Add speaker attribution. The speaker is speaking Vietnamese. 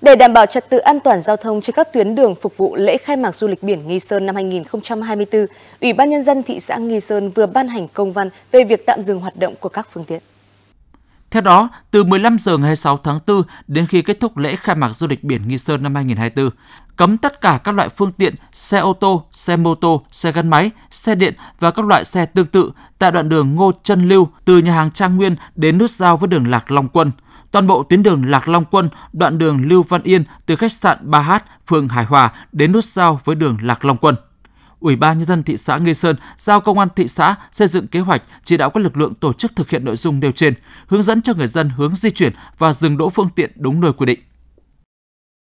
Speaker 1: Để đảm bảo trật tự an toàn giao thông trên các tuyến đường phục vụ lễ khai mạc du lịch biển Nghi Sơn năm 2024, Ủy ban Nhân dân thị xã Nghi Sơn vừa ban hành công văn về việc tạm dừng hoạt động của các phương tiện.
Speaker 2: Theo đó, từ 15 giờ ngày 6 tháng 4 đến khi kết thúc lễ khai mạc du lịch biển Nghi Sơn năm 2024, cấm tất cả các loại phương tiện, xe ô tô, xe mô tô, xe gắn máy, xe điện và các loại xe tương tự tại đoạn đường Ngô Trân Lưu từ nhà hàng Trang Nguyên đến nút giao với đường Lạc Long Quân – Toàn bộ tuyến đường Lạc Long Quân, đoạn đường Lưu Văn Yên từ khách sạn Ba H, phường Hải Hòa đến nút giao với đường Lạc Long Quân. Ủy ban nhân dân thị xã Nghi Sơn giao công an thị xã xây dựng kế hoạch chỉ đạo các lực lượng tổ chức thực hiện nội dung nêu trên, hướng dẫn cho người dân hướng di chuyển và dừng đỗ phương tiện đúng nơi quy định.